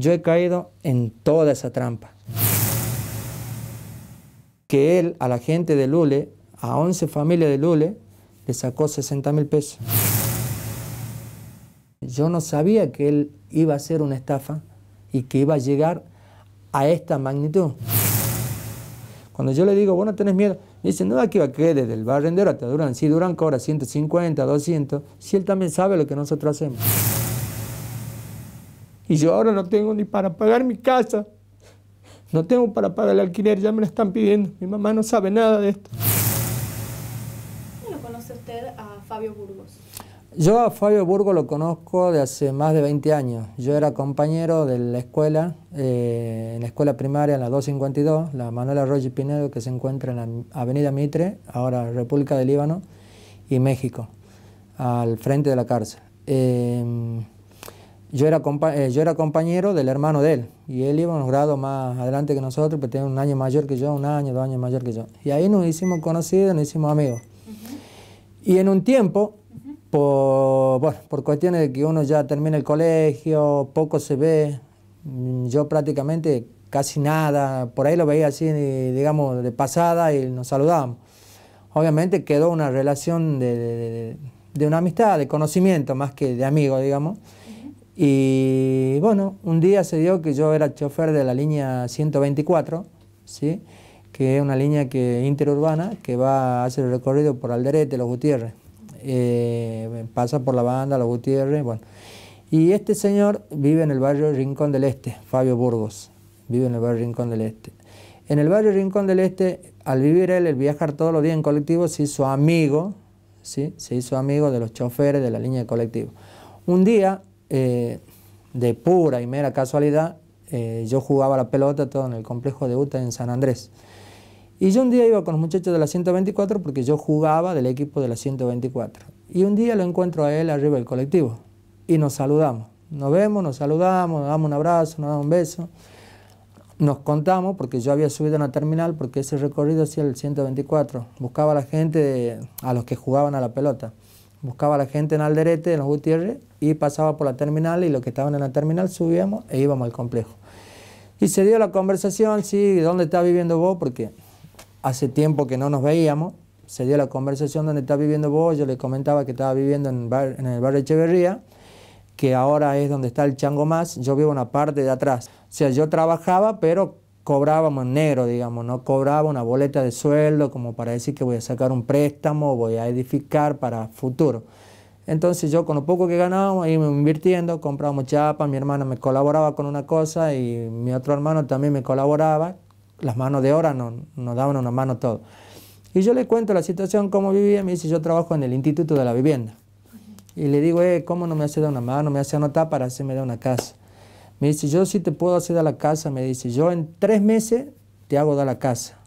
Yo he caído en toda esa trampa. Que él a la gente de Lule, a 11 familias de Lule, le sacó 60 mil pesos. Yo no sabía que él iba a ser una estafa y que iba a llegar a esta magnitud. Cuando yo le digo, bueno, tenés miedo, me dice, no, aquí va que desde el barrendero hasta Durán, si Durán cobra 150, 200, si él también sabe lo que nosotros hacemos. Y yo ahora no tengo ni para pagar mi casa, no tengo para pagar el alquiler, ya me lo están pidiendo. Mi mamá no sabe nada de esto. ¿Cómo conoce usted a Fabio Burgos? Yo a Fabio Burgos lo conozco de hace más de 20 años. Yo era compañero de la escuela, eh, en la escuela primaria en la 252, la Manuela Roger Pinedo, que se encuentra en la Avenida Mitre, ahora República del Líbano, y México, al frente de la cárcel. Eh, yo era, eh, yo era compañero del hermano de él, y él iba un grado más adelante que nosotros, pero pues tenía un año mayor que yo, un año, dos años mayor que yo. Y ahí nos hicimos conocidos, nos hicimos amigos. Y en un tiempo, por, cuestiones de que uno ya termina el colegio, poco se ve, mm, yo prácticamente casi nada, por ahí lo veía así, digamos, de pasada y nos saludábamos. Obviamente quedó una relación de una amistad, de conocimiento, más que de amigo, digamos. Y bueno, un día se dio que yo era chofer de la línea 124, ¿sí? que es una línea que, interurbana que va a hacer el recorrido por Alderete, Los Gutiérrez. Eh, pasa por la banda, Los Gutiérrez, bueno. Y este señor vive en el barrio Rincón del Este, Fabio Burgos, vive en el barrio Rincón del Este. En el barrio Rincón del Este, al vivir él, el viajar todos los días en colectivo, se hizo amigo, ¿sí? se hizo amigo de los choferes de la línea de colectivo. Un día eh, de pura y mera casualidad, eh, yo jugaba la pelota todo en el complejo de Utah en San Andrés. Y yo un día iba con los muchachos de la 124 porque yo jugaba del equipo de la 124. Y un día lo encuentro a él arriba del colectivo y nos saludamos. Nos vemos, nos saludamos, nos damos un abrazo, nos damos un beso. Nos contamos porque yo había subido a la terminal porque ese recorrido hacía el 124. Buscaba a la gente, a los que jugaban a la pelota buscaba a la gente en Alderete, en los Gutiérrez, y pasaba por la terminal, y los que estaban en la terminal subíamos e íbamos al complejo. Y se dio la conversación, sí, ¿dónde está viviendo vos? Porque hace tiempo que no nos veíamos, se dio la conversación, ¿dónde está viviendo vos? Yo le comentaba que estaba viviendo en, bar, en el barrio Echeverría, que ahora es donde está el Chango Más, yo vivo una parte de atrás. O sea, yo trabajaba, pero cobrábamos negro, digamos, no cobraba una boleta de sueldo como para decir que voy a sacar un préstamo, voy a edificar para futuro. Entonces yo con lo poco que ganábamos íbamos invirtiendo, comprábamos chapa, mi hermana me colaboraba con una cosa y mi otro hermano también me colaboraba, las manos de obra nos, daban una mano todo. Y yo le cuento la situación, cómo vivía, me dice, yo trabajo en el Instituto de la Vivienda. Y le digo, eh, ¿cómo no me hace dar una mano, me hace anotar para hacerme da una casa? Me dice, yo sí te puedo hacer a la casa. Me dice, yo en tres meses te hago dar la casa.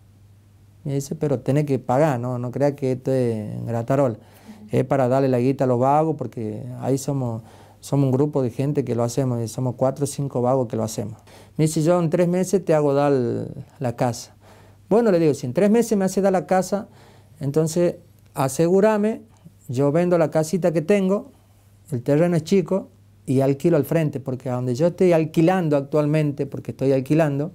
Me dice, pero tenés que pagar, no, no creas que esto es gratarol. Es para darle la guita a los vagos, porque ahí somos, somos un grupo de gente que lo hacemos, somos cuatro o cinco vagos que lo hacemos. Me dice, yo en tres meses te hago dar la casa. Bueno, le digo, si en tres meses me hace dar la casa, entonces asegúrame, yo vendo la casita que tengo, el terreno es chico, y alquilo al frente, porque a donde yo estoy alquilando actualmente, porque estoy alquilando,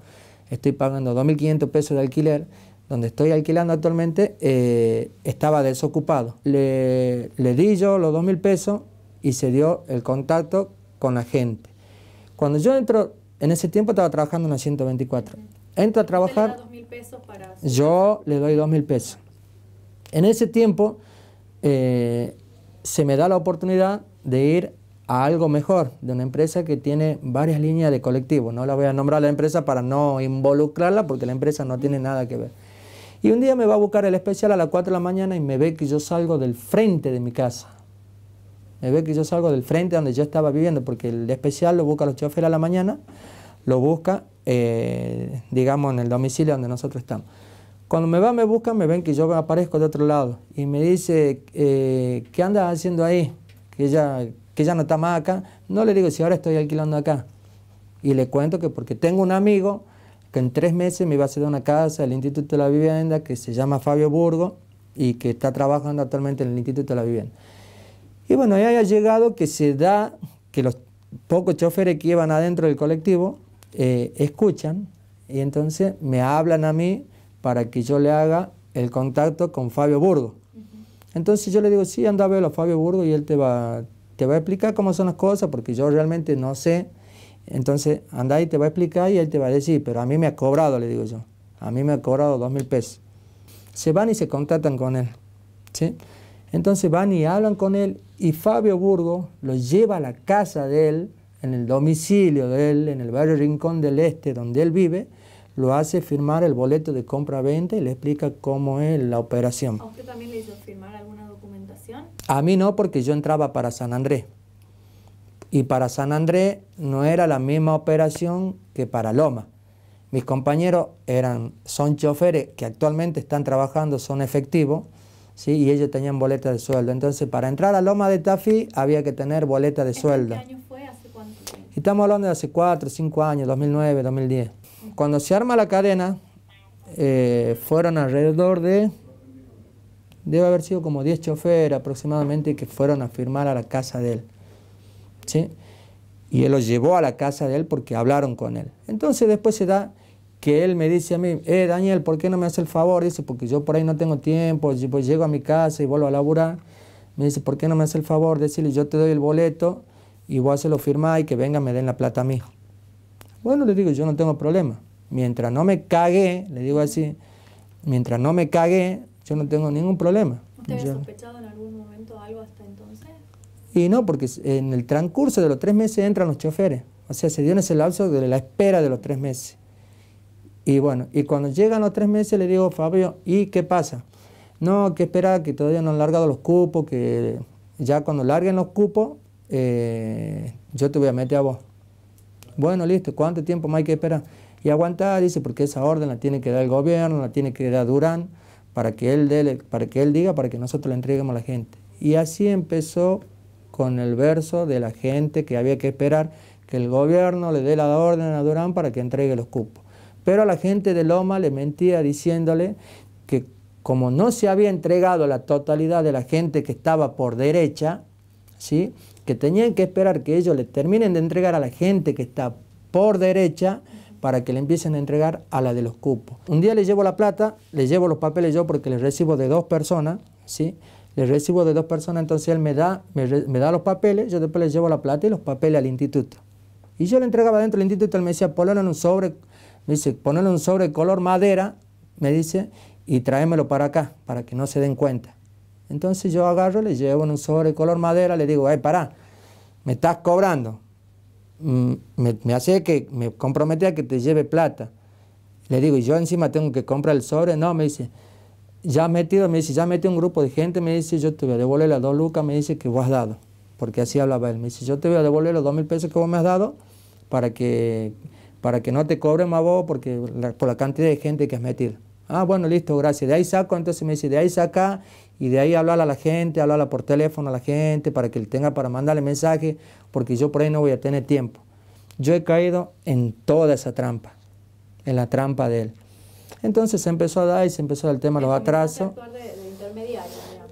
estoy pagando 2.500 pesos de alquiler, donde estoy alquilando actualmente eh, estaba desocupado. Le, le di yo los 2.000 pesos y se dio el contacto con la gente. Cuando yo entro, en ese tiempo estaba trabajando en la 124. Entro a trabajar. yo le doy 2.000 pesos. En ese tiempo eh, se me da la oportunidad de ir a algo mejor, de una empresa que tiene varias líneas de colectivo. No la voy a nombrar a la empresa para no involucrarla porque la empresa no tiene nada que ver. Y un día me va a buscar el especial a las 4 de la mañana y me ve que yo salgo del frente de mi casa. Me ve que yo salgo del frente donde yo estaba viviendo porque el especial lo busca los choferes a la mañana, lo busca, eh, digamos, en el domicilio donde nosotros estamos. Cuando me va, me buscan, me ven que yo aparezco de otro lado y me dice, eh, ¿qué andas haciendo ahí? Que ella que ya no está más acá, no le digo si ahora estoy alquilando acá. Y le cuento que porque tengo un amigo que en tres meses me va a hacer una casa el Instituto de la Vivienda que se llama Fabio Burgo y que está trabajando actualmente en el Instituto de la Vivienda. Y bueno, ahí ha llegado que se da que los pocos choferes que iban adentro del colectivo eh, escuchan y entonces me hablan a mí para que yo le haga el contacto con Fabio Burgo. Entonces yo le digo, sí, anda a verlo a Fabio Burgo y él te va, te va a explicar cómo son las cosas, porque yo realmente no sé. Entonces, anda y te va a explicar y él te va a decir, pero a mí me ha cobrado, le digo yo. A mí me ha cobrado dos mil pesos. Se van y se contratan con él. ¿sí? Entonces van y hablan con él y Fabio Burgo lo lleva a la casa de él, en el domicilio de él, en el barrio Rincón del Este, donde él vive, lo hace firmar el boleto de compra-venta y le explica cómo es la operación. ¿A también le hizo firmar alguna documentación? A mí no, porque yo entraba para San Andrés. Y para San Andrés no era la misma operación que para Loma. Mis compañeros eran, son choferes que actualmente están trabajando, son efectivos, ¿sí? y ellos tenían boleta de sueldo. Entonces, para entrar a Loma de Tafí había que tener boleta de ¿Este sueldo. ¿Qué año fue? ¿Hace cuánto Estamos hablando de hace 4, 5 años, 2009, 2010. Cuando se arma la cadena, eh, fueron alrededor de debe haber sido como 10 choferes aproximadamente que fueron a firmar a la casa de él. Y él los llevó a la casa de él porque hablaron con él. Entonces después se da que él me dice a mí, eh Daniel, ¿por qué no me hace el favor? Dice, porque yo por ahí no tengo tiempo, pues llego a mi casa y vuelvo a laburar. Me dice, ¿por qué no me hace el favor? Decirle, yo te doy el boleto y voy a hacerlo firmar y que venga, me den la plata a mí. Bueno, le digo, yo no tengo problema. Mientras no me cague, le digo así, mientras no me cague, yo no tengo ningún problema. ¿Usted había sospechado en algún momento algo hasta entonces? Y no, porque en el transcurso de los tres meses entran los choferes. O sea, se dio en ese lapso de la espera de los tres meses. Y bueno, y cuando llegan los tres meses le digo, Fabio, ¿y qué pasa? No, que espera, que todavía no han largado los cupos, que ya cuando larguen los cupos, eh, yo te voy a meter a vos. Bueno, listo, ¿cuánto tiempo más hay que esperar? Y aguantar, dice, porque esa orden la tiene que dar el gobierno, la tiene que dar Durán para que Él, para que él diga, para que nosotros le entreguemos a la gente. Y así empezó con el verso de la gente que había que esperar que el gobierno le dé la orden a Durán para que entregue los cupos. Pero a la gente de Loma le mentía diciéndole que como no se había entregado la totalidad de la gente que estaba por derecha, ¿sí? que tenían que esperar que ellos le terminen de entregar a la gente que está por derecha, para que le empiecen a entregar a la de los cupos. Un día le llevo la plata, le llevo los papeles yo porque les recibo de dos personas, ¿sí? Le recibo de dos personas, entonces él me da, me, da los papeles, yo después le llevo la plata y los papeles al instituto. Y yo le entregaba dentro del instituto, él me decía, ponelo en un sobre, me dice, ponelo en un sobre color madera, me dice, y tráemelo para acá, para que no se den cuenta. Entonces yo agarro, le llevo en un sobre color madera, le digo, ay, pará, me estás cobrando. Mm, me, hace que me compromete a que te lleve plata. Le digo, y yo encima tengo que comprar el sobre. No, me dice, ya metido, me dice, ya metido un grupo de gente, me dice, yo te voy a devolver las dos lucas, me dice que vos has dado. Porque así hablaba él. Me dice, yo te voy a devolver los dos mil pesos que vos me has dado para que, para que no te cobren más vos porque por la cantidad de gente que has metido. Ah, bueno, listo, gracias. De ahí saco, entonces me dice, de ahí saca y de ahí hablar a la gente, hablarla por teléfono a la gente para que tenga para mandarle mensaje, porque yo por ahí no voy a tener tiempo. Yo he caído en toda esa trampa, en la trampa de él. Entonces se empezó a dar y se empezó el tema de los atrasos.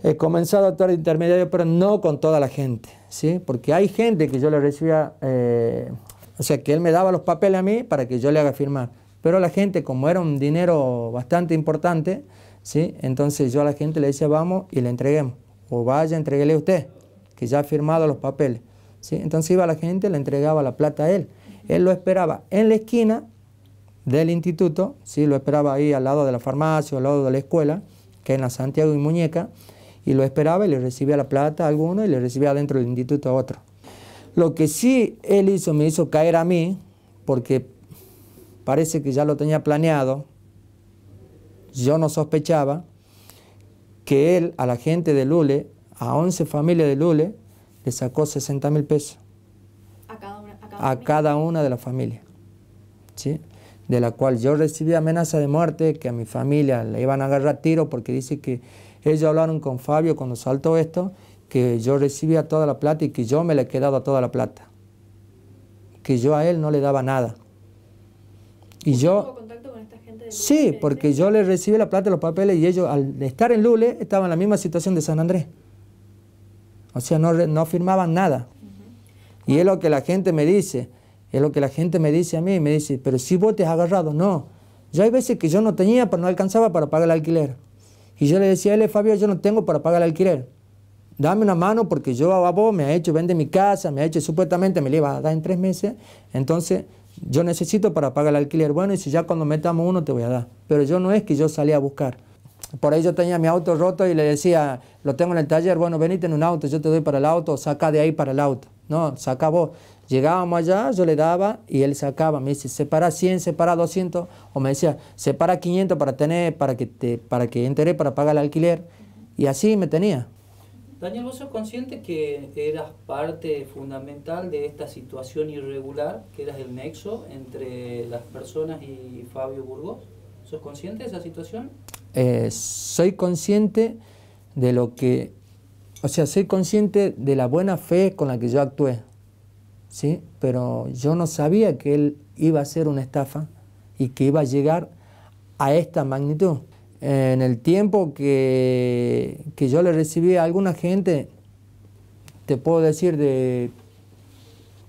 he comenzado a actuar de intermediario, pero no con toda la gente, ¿sí? Porque hay gente que yo le recibía, eh, o sea, que él me daba los papeles a mí para que yo le haga firmar pero la gente, como era un dinero bastante importante, ¿sí? entonces yo a la gente le decía, vamos y le entreguemos. O vaya, entreguele usted, que ya ha firmado los papeles. ¿sí? Entonces iba la gente, le entregaba la plata a él. Él lo esperaba en la esquina del instituto, ¿sí? lo esperaba ahí al lado de la farmacia, al lado de la escuela, que es en la Santiago y Muñeca, y lo esperaba y le recibía la plata a alguno y le recibía dentro del instituto a otro. Lo que sí él hizo, me hizo caer a mí, porque parece que ya lo tenía planeado, yo no sospechaba que él a la gente de Lule, a 11 familias de Lule, le sacó 60 mil pesos. A cada una, una de las familias. ¿sí? De la cual yo recibí amenaza de muerte, que a mi familia le iban a agarrar tiro porque dice que ellos hablaron con Fabio cuando saltó esto, que yo recibía toda la plata y que yo me le he quedado a toda la plata. Que yo a él no le daba nada. Y yo... contacto con esta gente de Sí, porque yo les recibí la plata y los papeles y ellos al estar en Lule estaban en la misma situación de San Andrés. O sea, no, no firmaban nada. Y es lo que la gente me dice, es lo que la gente me dice a mí, y me dice, pero si vos te has agarrado, no. Yo hay veces que yo no tenía, pero no alcanzaba para pagar el alquiler. Y yo le decía a él, Fabio, yo no tengo para pagar el alquiler. Dame una mano porque yo a vos me ha hecho vender mi casa, me ha hecho supuestamente, me le iba a dar en tres meses. Entonces yo necesito para pagar el alquiler. Bueno, y si ya cuando metamos uno te voy a dar. Pero yo no es que yo salí a buscar. Por ahí yo tenía mi auto roto y le decía, lo tengo en el taller, bueno, venite en un auto, yo te doy para el auto, saca de ahí para el auto. No, saca vos. Llegábamos allá, yo le daba y él sacaba. Me dice, separa 100, separa 200. O me decía, separa 500 para tener, para que, te, para que para pagar el alquiler. Y así me tenía. Daniel, ¿vos sos consciente que eras parte fundamental de esta situación irregular, que eras el nexo entre las personas y Fabio Burgos? ¿Sos consciente de esa situación? Eh, soy consciente de lo que, o sea, soy consciente de la buena fe con la que yo actué, ¿sí? Pero yo no sabía que él iba a ser una estafa y que iba a llegar a esta magnitud en el tiempo que, yo le recibí a alguna gente, te puedo decir de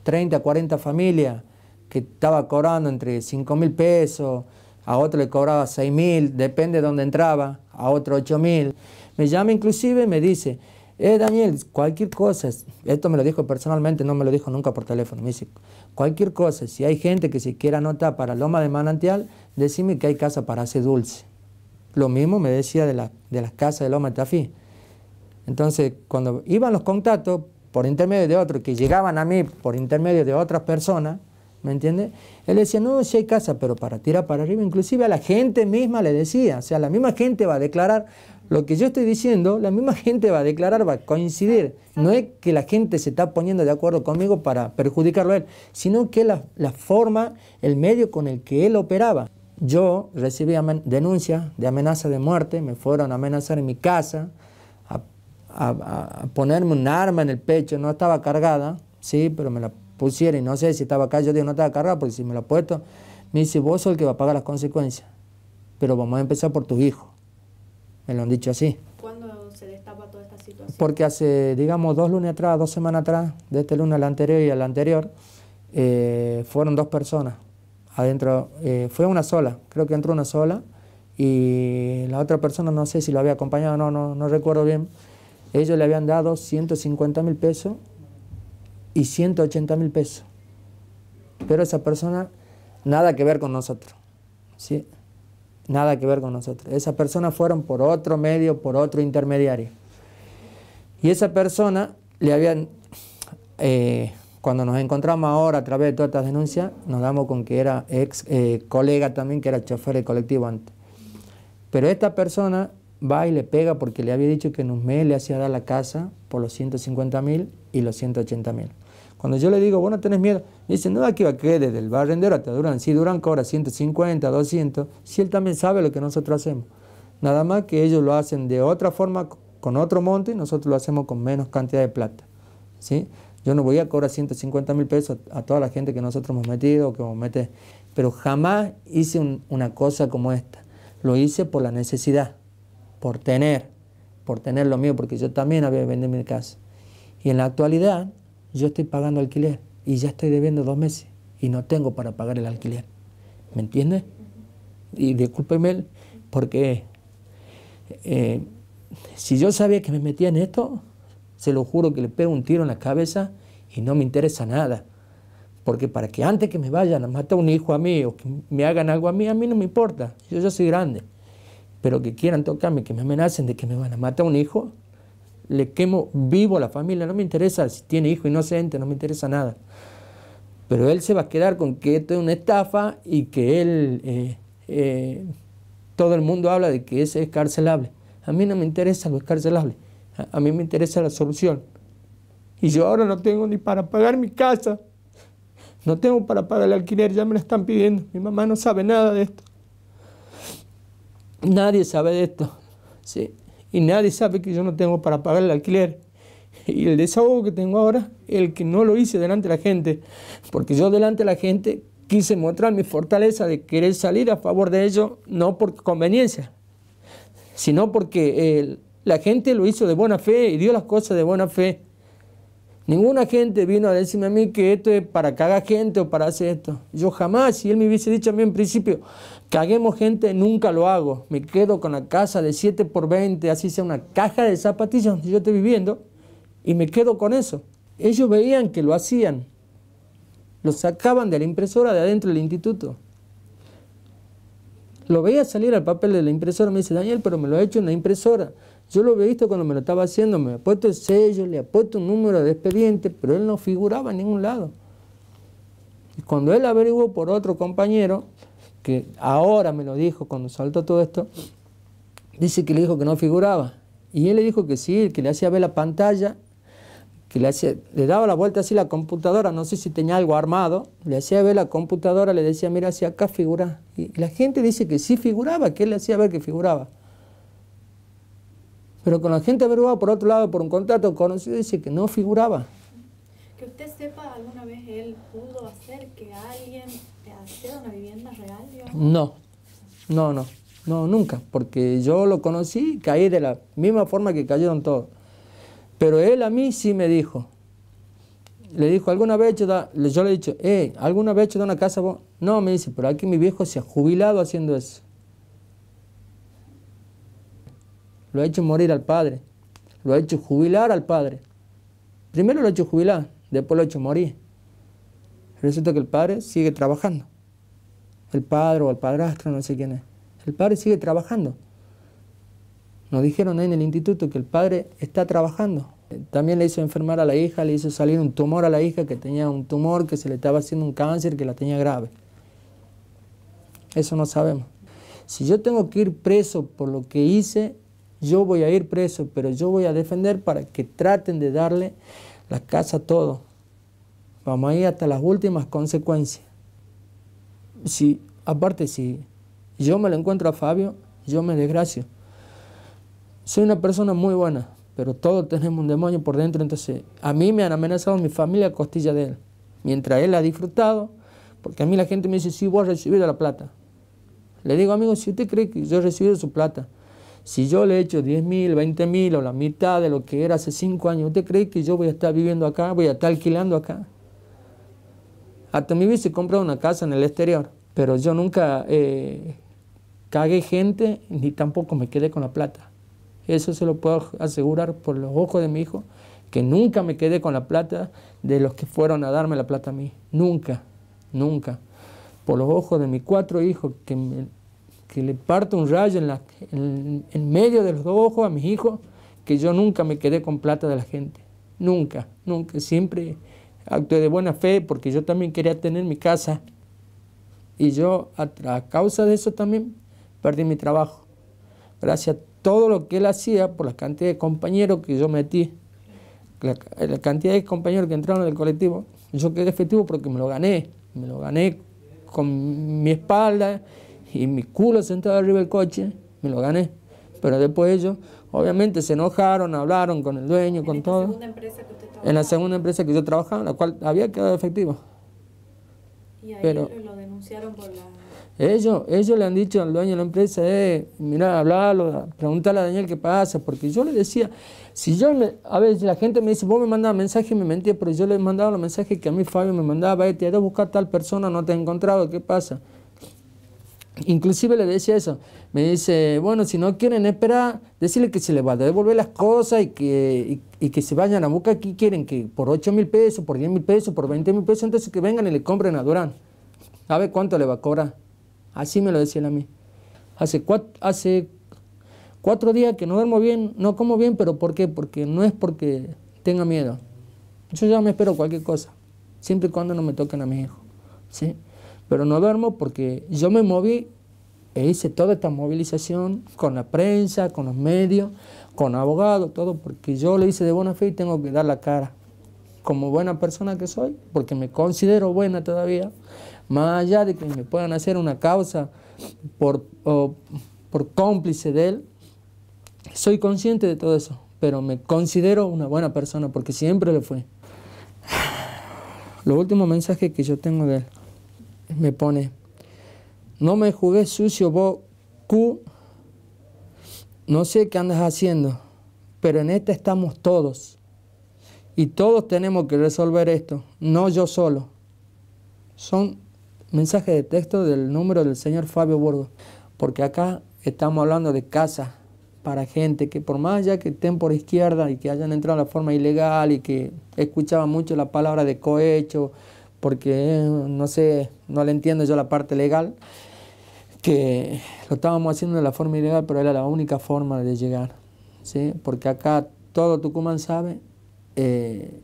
30, 40 familias que estaba cobrando entre 5 mil pesos, a otro le cobraba 6 mil, depende de dónde entraba, a otro 8 mil. Me llama inclusive y me dice, eh Daniel, cualquier cosa, esto me lo dijo personalmente, no me lo dijo nunca por teléfono, me dice, cualquier cosa, si hay gente que se quiera anotar para Loma de Manantial, decime que hay casa para hacer dulce. Lo mismo me decía de, de las casas de Loma Tafí. Entonces, cuando iban los contactos por intermedio de otros, que llegaban a mí por intermedio de otras personas, ¿me entiendes? Él decía, no, si hay casa, pero para tirar para arriba, inclusive a la gente misma le decía, o sea, la misma gente va a declarar lo que yo estoy diciendo, la misma gente va a declarar, va a coincidir. No es que la gente se está poniendo de acuerdo conmigo para perjudicarlo a él, sino que la, la forma, el medio con el que él operaba. Yo recibí denuncias de amenaza de muerte, me fueron a amenazar en mi casa, a, ponerme un arma en el pecho, no estaba cargada, sí, pero me la pusieron y no sé si estaba acá, yo digo no estaba cargada, porque si me la he puesto, me dice, vos sos el que va a pagar las consecuencias, pero vamos a empezar por tus hijos. Me lo han dicho así. ¿Cuándo se destapa toda esta situación? Porque hace, digamos, dos lunes atrás, dos semanas atrás, de este lunes al anterior y al anterior, eh, fueron dos personas adentro, eh, fue una sola, creo que entró una sola y la otra persona no sé si lo había acompañado o no, no, no recuerdo bien. Ellos le habían dado 150 mil pesos y 180 mil pesos. Pero esa persona, nada que ver con nosotros. ¿sí? Nada que ver con nosotros. esa persona fueron por otro medio, por otro intermediario. Y esa persona le habían eh, cuando nos encontramos ahora a través de todas estas denuncias, nos damos con que era ex eh, colega también, que era chofer del colectivo antes. Pero esta persona va y le pega porque le había dicho que Nusme le hacía dar la casa por los 150 mil y los 180 mil. Cuando yo le digo, bueno, tenés miedo, me dice, no, aquí va a quedar desde el barrendero hasta duran, Si duran cobra 150, 200, si él también sabe lo que nosotros hacemos. Nada más que ellos lo hacen de otra forma, con otro monte, y nosotros lo hacemos con menos cantidad de plata. ¿sí? Yo no voy a cobrar 150 mil pesos a toda la gente que nosotros hemos metido, que hemos metido. Pero jamás hice una cosa como esta. Lo hice por la necesidad, por tener, por tener lo mío, porque yo también había vendido mi casa. Y en la actualidad yo estoy pagando alquiler y ya estoy debiendo dos meses y no tengo para pagar el alquiler. ¿Me entiendes? Y discúlpeme porque eh, si yo sabía que me metía en esto, se lo juro que le pego un tiro en la cabeza y no me interesa nada. Porque para que antes que me vayan a matar un hijo a mí o que me hagan algo a mí, a mí no me importa. Yo ya soy grande. Pero que quieran tocarme, que me amenacen de que me van a matar a un hijo, le quemo vivo a la familia. No me interesa si tiene hijo inocente, no me interesa nada. Pero él se va a quedar con que esto es una estafa y que él, eh, eh, todo el mundo habla de que es carcelable. A mí no me interesa lo escarcelable. A mí me interesa la solución. Y yo ahora no tengo ni para pagar mi casa. No tengo para pagar el alquiler, ya me lo están pidiendo. Mi mamá no sabe nada de esto. Nadie sabe de esto. ¿sí? Y nadie sabe que yo no tengo para pagar el alquiler. Y el desahogo que tengo ahora, el que no lo hice delante de la gente, porque yo delante de la gente quise mostrar mi fortaleza de querer salir a favor de ellos, no por conveniencia, sino porque el, la gente lo hizo de buena fe y dio las cosas de buena fe. Ninguna gente vino a decirme a mí que esto es para cagar gente o para hacer esto. Yo jamás, si él me hubiese dicho a mí en principio, caguemos gente, nunca lo hago. Me quedo con la casa de 7 por 20, así sea una caja de zapatillas donde yo estoy viviendo, y me quedo con eso. Ellos veían que lo hacían. Lo sacaban de la impresora de adentro del instituto. Lo veía salir al papel de la impresora, me dice, Daniel, pero me lo ha hecho en impresora. Yo lo había visto cuando me lo estaba haciendo, me ha puesto el sello, le ha puesto un número de expediente, pero él no figuraba en ningún lado. Y cuando él averiguó por otro compañero, que ahora me lo dijo cuando saltó todo esto, dice que le dijo que no figuraba. Y él le dijo que sí, que le hacía ver la pantalla, que le, hacía, le daba la vuelta así la computadora, no sé si tenía algo armado, le hacía ver la computadora, le decía, mira, si acá figura. Y la gente dice que sí figuraba, que él le hacía ver que figuraba. Pero con la gente averiguada, por otro lado, por un contrato conocido, dice que no figuraba. Que usted sepa, ¿alguna vez él pudo hacer que alguien le hiciera una vivienda real? No, no, no, no, nunca, porque yo lo conocí, y caí de la misma forma que cayeron todos. Pero él a mí sí me dijo, le dijo, ¿alguna vez yo, le he dicho, eh, ¿alguna vez he hecho una casa No, me dice, pero aquí mi viejo se ha jubilado haciendo eso. lo ha hecho morir al padre, lo ha hecho jubilar al padre. Primero lo ha hecho jubilar, después lo ha hecho morir. Resulta que el padre sigue trabajando. El padre o el padrastro, no sé quién es. El padre sigue trabajando. Nos dijeron ahí en el instituto que el padre está trabajando. También le hizo enfermar a la hija, le hizo salir un tumor a la hija que tenía un tumor, que se le estaba haciendo un cáncer, que la tenía grave. Eso no sabemos. Si yo tengo que ir preso por lo que hice, yo voy a ir preso, pero yo voy a defender para que traten de darle la casa a todo. Vamos a ir hasta las últimas consecuencias. Si, aparte, si yo me lo encuentro a Fabio, yo me desgracio. Soy una persona muy buena, pero todos tenemos un demonio por dentro, entonces a mí me han amenazado mi familia a costilla de él. Mientras él ha disfrutado, porque a mí la gente me dice, sí, vos a recibido la plata. Le digo, amigo, si usted cree que yo he recibido su plata, si yo le echo 10 mil, 20 mil o la mitad de lo que era hace 5 años, ¿usted cree que yo voy a estar viviendo acá? ¿Voy a estar alquilando acá? Hasta me se compra una casa en el exterior, pero yo nunca cague eh, cagué gente ni tampoco me quedé con la plata. Eso se lo puedo asegurar por los ojos de mi hijo, que nunca me quedé con la plata de los que fueron a darme la plata a mí. Nunca, nunca. Por los ojos de mis cuatro hijos que me, que le parto un rayo en, la, en, medio de los dos ojos a mis hijos, que yo nunca me quedé con plata de la gente. Nunca, nunca. Siempre actué de buena fe porque yo también quería tener mi casa. Y yo, a, causa de eso también, perdí mi trabajo. Gracias a todo lo que él hacía, por la cantidad de compañeros que yo metí, la, cantidad de compañeros que entraron en el colectivo, yo quedé efectivo porque me lo gané. Me lo gané con mi espalda, y mi culo sentado arriba del coche, me lo gané. Pero después ellos, obviamente, se enojaron, hablaron con el dueño, con ¿En todo. La segunda empresa que usted en la segunda empresa que yo trabajaba, la cual había quedado efectivo. ¿Y ahí Pero, lo denunciaron por la...? Ellos, ellos le han dicho al dueño de la empresa, eh, mira, hablalo, pregúntale a Daniel qué pasa, porque yo le decía, si yo le, a veces la gente me dice, vos me mandabas mensaje y me mentía, pero yo le mandado los mensajes que a mí Fabio me mandaba, eh, te a buscar tal persona, no te he encontrado, ¿qué pasa? Inclusive le decía eso, me dice, bueno, si no quieren esperar, decirle que se le va a devolver las cosas y que, que se vayan a buscar aquí, quieren que por 8 mil pesos, por 10 mil pesos, por 20 mil pesos, entonces que vengan y le compren a Durán. A ver cuánto le va a cobrar. Así me lo decía a mí. Hace cuatro, hace cuatro días que no duermo bien, no como bien, pero ¿por qué? Porque no es porque tenga miedo. Yo ya me espero cualquier cosa, siempre y cuando no me toquen a mi hijo ¿sí? pero no duermo porque yo me moví e hice toda esta movilización con la prensa, con los medios, con abogados, todo, porque yo le hice de buena fe y tengo que dar la cara. Como buena persona que soy, porque me considero buena todavía, más allá de que me puedan hacer una causa por, por cómplice de él, soy consciente de todo eso, pero me considero una buena persona porque siempre le fui. Lo último mensaje que yo tengo de él me pone. No me jugué sucio, vos, Q. No sé qué andas haciendo, pero en esta estamos todos. Y todos tenemos que resolver esto, no yo solo. Son mensajes de texto del número del señor Fabio Borgo. porque acá estamos hablando de casa para gente que por más ya que estén por izquierda y que hayan entrado de la forma ilegal y que escuchaba mucho la palabra de cohecho, porque no sé, no le entiendo yo la parte legal, que lo estábamos haciendo de la forma ilegal, pero era la única forma de llegar, Porque acá todo Tucumán sabe, eh,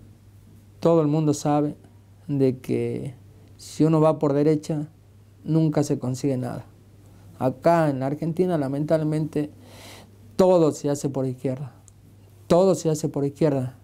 todo el mundo sabe de que si uno va por derecha, nunca se consigue nada. Acá en la Argentina, lamentablemente, todo se hace por izquierda. Todo se hace por izquierda.